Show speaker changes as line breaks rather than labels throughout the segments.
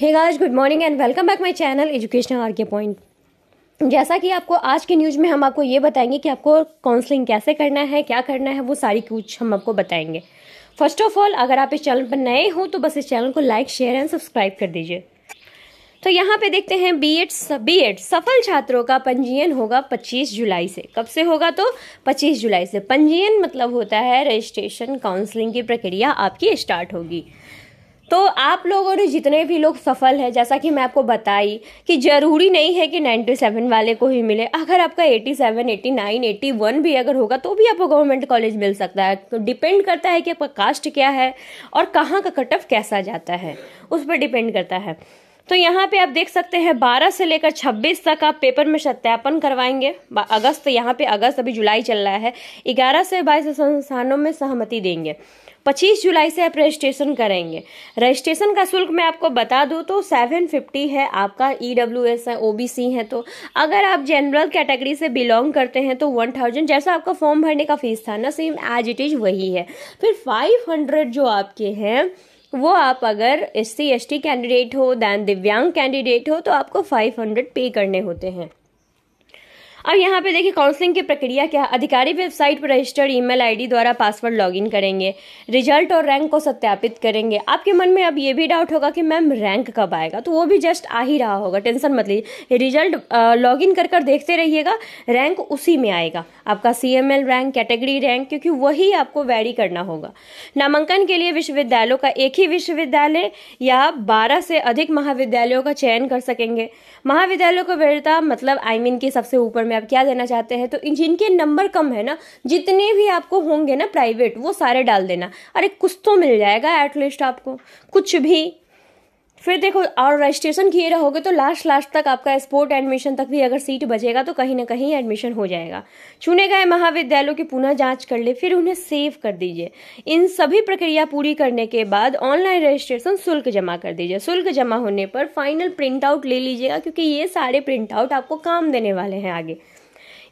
hey guys good morning and welcome back my channel educational R K point जैसा कि आपको आज के न्यूज़ में हम आपको ये बताएंगे कि आपको काउंसलिंग कैसे करना है क्या करना है वो सारी कुछ हम आपको बताएंगे फर्स्ट ऑफ ऑल अगर आप इस चैनल पर नए हो तो बस इस चैनल को लाइक शेयर एंड सब्सक्राइब कर दीजिए तो यहाँ पे देखते हैं बी एड बी एड सफल छात्रों का पंजीयन होगा 25 जुलाई से कब से होगा तो 25 जुलाई से पंजीयन मतलब होता है रजिस्ट्रेशन काउंसलिंग की प्रक्रिया आपकी स्टार्ट होगी तो आप लोगों ने जितने भी लोग सफल हैं जैसा कि मैं आपको बताई कि ज़रूरी नहीं है कि 97 वाले को ही मिले अगर आपका 87, 89, 81 भी अगर होगा तो भी आपको गवर्नमेंट कॉलेज मिल सकता है तो डिपेंड करता है कि आपका कास्ट क्या है और कहाँ का कट ऑफ कैसा जाता है उस पर डिपेंड करता है तो यहाँ पे आप देख सकते हैं 12 से लेकर 26 तक आप पेपर में सत्यापन करवाएंगे अगस्त यहाँ पे अगस्त अभी जुलाई चल रहा है 11 से 22 संस्थानों में सहमति देंगे 25 जुलाई से आप रजिस्ट्रेशन करेंगे रजिस्ट्रेशन का शुल्क मैं आपको बता दूँ तो 750 है आपका ई डब्ल्यू एस है ओ है तो अगर आप जनरल कैटेगरी से बिलोंग करते हैं तो 1000 जैसा आपका फॉर्म भरने का फीस था ना सेम एज इट इज वही है फिर 500 जो आपके हैं वो आप अगर एस सी कैंडिडेट हो दैन दिव्यांग कैंडिडेट हो तो आपको 500 पे करने होते हैं अब यहाँ पे देखिए काउंसलिंग की प्रक्रिया क्या है अधिकारी वेबसाइट पर रजिस्टर्ड ईमेल आईडी द्वारा पासवर्ड लॉगिन करेंगे रिजल्ट और रैंक को सत्यापित करेंगे आपके मन में अब ये भी डाउट होगा कि मैम रैंक कब आएगा तो वो भी जस्ट आ ही रहा होगा टेंशन मत लीजिए रिजल्ट इन कर कर देखते रहिएगा रैंक उसी में आएगा आपका सी रैंक कैटेगरी रैंक क्योंकि वही आपको वैरी करना होगा नामांकन के लिए विश्वविद्यालयों का एक ही विश्वविद्यालय या बारह से अधिक महाविद्यालयों का चयन कर सकेंगे महाविद्यालयों को वैधता मतलब आई मीन की सबसे ऊपर में आप क्या देना चाहते हैं तो जिनके नंबर कम है ना जितने भी आपको होंगे ना प्राइवेट वो सारे डाल देना अरे कुछ तो मिल जाएगा एटलीस्ट आपको कुछ भी फिर देखो और रजिस्ट्रेशन किए रहोगे तो लास्ट लास्ट तक आपका स्पोर्ट एडमिशन तक भी अगर सीट बचेगा तो कहीं ना कहीं एडमिशन हो जाएगा चुने गए महाविद्यालयों की पुनः जांच कर ले फिर उन्हें सेव कर दीजिए इन सभी प्रक्रिया पूरी करने के बाद ऑनलाइन रजिस्ट्रेशन शुल्क जमा कर दीजिए शुल्क जमा होने पर फाइनल प्रिंट आउट ले लीजिएगा क्योंकि ये सारे प्रिंट आउट आपको काम देने वाले हैं आगे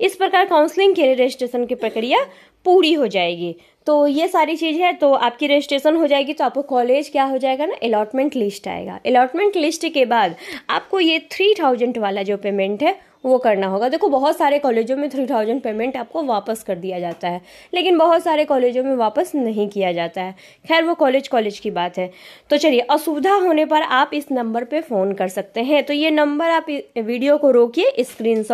इस प्रकार काउंसलिंग के लिए रजिस्ट्रेशन की प्रक्रिया पूरी हो जाएगी तो ये सारी चीज़ है तो आपकी रजिस्ट्रेशन हो जाएगी तो आपको कॉलेज क्या हो जाएगा ना अलॉटमेंट लिस्ट आएगा अलॉटमेंट लिस्ट के बाद आपको ये थ्री थाउजेंड वाला जो पेमेंट है वो करना होगा देखो बहुत सारे कॉलेजों में थ्री थाउजेंड पेमेंट आपको वापस कर दिया जाता है लेकिन बहुत सारे कॉलेजों में वापस नहीं किया जाता है खैर वो कॉलेज कॉलेज की बात है तो चलिए असुविधा होने पर आप इस नंबर पर फ़ोन कर सकते हैं तो ये नंबर आप वीडियो को रोकिए स्क्रीन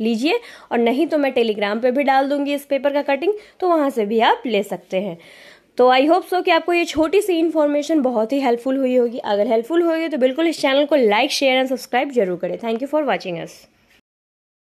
लीजिए और नहीं तो मैं टेलीग्राम पर भी डाल दूंगी इस पेपर का कटिंग तो वहाँ से भी आप ले सकते हैं तो आई होप सो कि आपको ये छोटी सी इन्फॉर्मेशन बहुत ही हेल्पफुल हुई होगी अगर हेल्पफुल होगी तो बिल्कुल इस चैनल को लाइक शेयर एंड सब्सक्राइब जरूर करें thank you for watching us